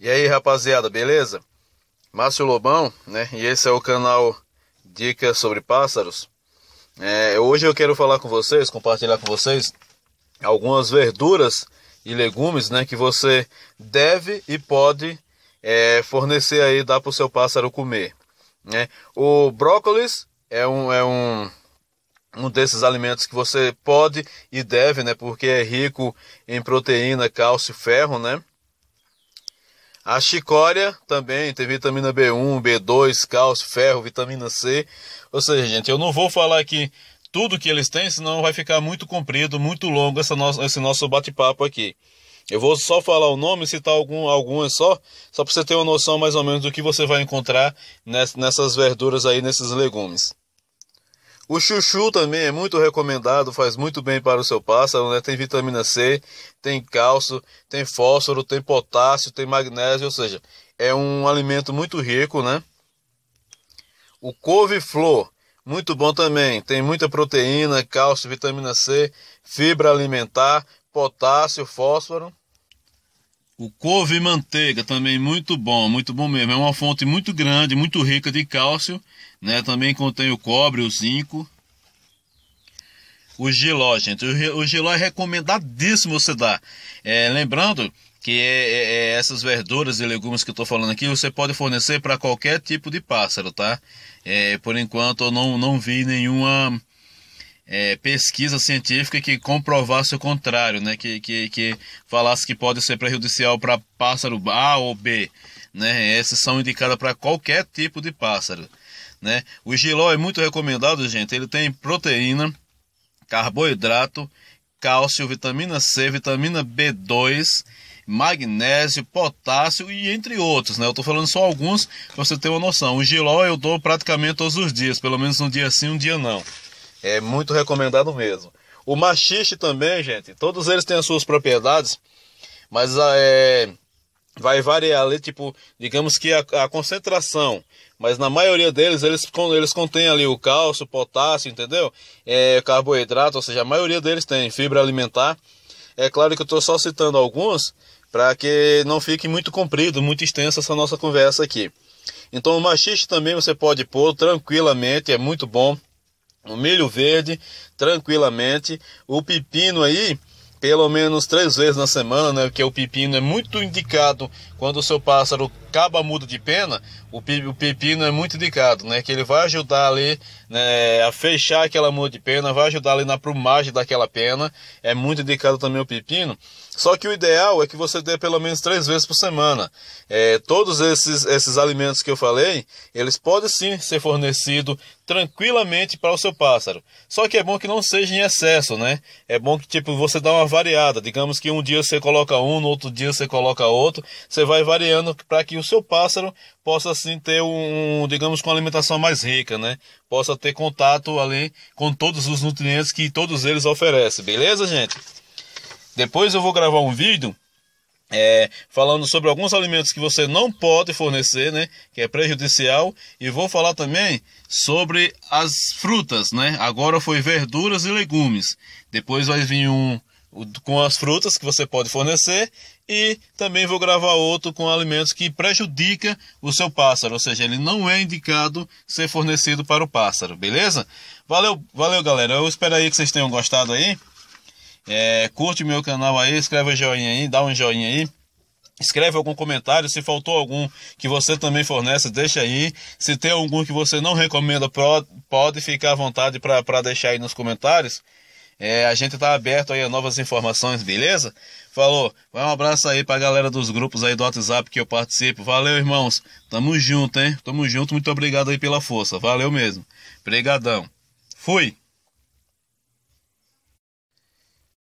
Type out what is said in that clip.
E aí, rapaziada, beleza? Márcio Lobão, né? E esse é o canal Dicas sobre Pássaros. É, hoje eu quero falar com vocês, compartilhar com vocês algumas verduras e legumes, né? Que você deve e pode é, fornecer aí, dar para o seu pássaro comer. Né? O brócolis é um, é um um desses alimentos que você pode e deve, né? Porque é rico em proteína, cálcio e ferro, né? A chicória também tem vitamina B1, B2, cálcio, ferro, vitamina C. Ou seja, gente, eu não vou falar aqui tudo que eles têm, senão vai ficar muito comprido, muito longo essa nossa, esse nosso bate-papo aqui. Eu vou só falar o nome, citar algum, algumas só, só para você ter uma noção mais ou menos do que você vai encontrar nessas verduras aí, nesses legumes. O chuchu também é muito recomendado, faz muito bem para o seu pássaro, né? Tem vitamina C, tem cálcio, tem fósforo, tem potássio, tem magnésio, ou seja, é um alimento muito rico, né? O couve-flor, muito bom também, tem muita proteína, cálcio, vitamina C, fibra alimentar, potássio, fósforo. O couve e manteiga também muito bom, muito bom mesmo. É uma fonte muito grande, muito rica de cálcio, né? Também contém o cobre, o zinco. O giló, gente. O giló é recomendadíssimo você dar. É, lembrando que é, é, é essas verduras e legumes que eu estou falando aqui, você pode fornecer para qualquer tipo de pássaro, tá? É, por enquanto eu não, não vi nenhuma é, pesquisa científica que comprovasse o contrário, né? que, que, que falasse que pode ser prejudicial para pássaro A ou B. Né? Essas são indicadas para qualquer tipo de pássaro. Né? O giló é muito recomendado, gente. Ele tem proteína, carboidrato, cálcio, vitamina C, vitamina B2, magnésio, potássio e entre outros, né? Eu estou falando só alguns para você ter uma noção. O giló eu dou praticamente todos os dias, pelo menos um dia sim, um dia não. É muito recomendado mesmo. O machiste também, gente, todos eles têm as suas propriedades, mas ah, é, vai variar ali, tipo, digamos que a, a, concentração, mas na maioria deles, eles, eles contêm ali o cálcio, potássio, entendeu? É, carboidrato, ou seja, a maioria deles tem fibra alimentar. É claro que eu estou só citando alguns, para que não fique muito comprido, muito extensa essa nossa conversa aqui. Então o machiste também você pode pôr tranquilamente, é muito bom o milho verde tranquilamente. O pepino aí pelo menos três vezes na semana, né? Que o pepino é muito indicado quando o seu pássaro acaba muda de pena. O, pepino é muito indicado, né? Que ele vai ajudar ali né, a fechar aquela muda de pena, vai ajudar ali na plumagem daquela pena. É muito indicado também o pepino. Só que o ideal é que você dê pelo menos três vezes por semana. É, todos esses, esses alimentos que eu falei, eles podem sim ser fornecidos tranquilamente para o seu pássaro. Só que é bom que não seja em excesso, né? É bom que tipo você dá uma variada. Digamos que um dia você coloca um, no outro dia você coloca outro. Você vai variando para que o seu pássaro possa assim ter um, digamos, com alimentação mais rica, né? Possa ter contato ali com todos os nutrientes que todos eles oferecem, beleza, gente? Depois eu vou gravar um vídeo é, falando sobre alguns alimentos que você não pode fornecer, né, que é prejudicial, e vou falar também sobre as frutas, né? Agora foi verduras e legumes. Depois vai vir um com as frutas que você pode fornecer e também vou gravar outro com alimentos que prejudica o seu pássaro, ou seja, ele não é indicado ser fornecido para o pássaro, beleza? Valeu, valeu galera, eu espero aí que vocês tenham gostado aí, é, curte meu canal aí, escreve um joinha aí, dá um joinha aí, Escreve algum comentário, se faltou algum que você também fornece, deixa aí. Se tem algum que você não recomenda, pode ficar à vontade para deixar aí nos comentários. É, a gente tá aberto aí a novas informações, beleza? Falou, vai um abraço aí pra galera dos grupos aí do WhatsApp que eu participo. Valeu, irmãos. Tamo junto, hein? Tamo junto, muito obrigado aí pela força. Valeu mesmo. Obrigadão. Fui!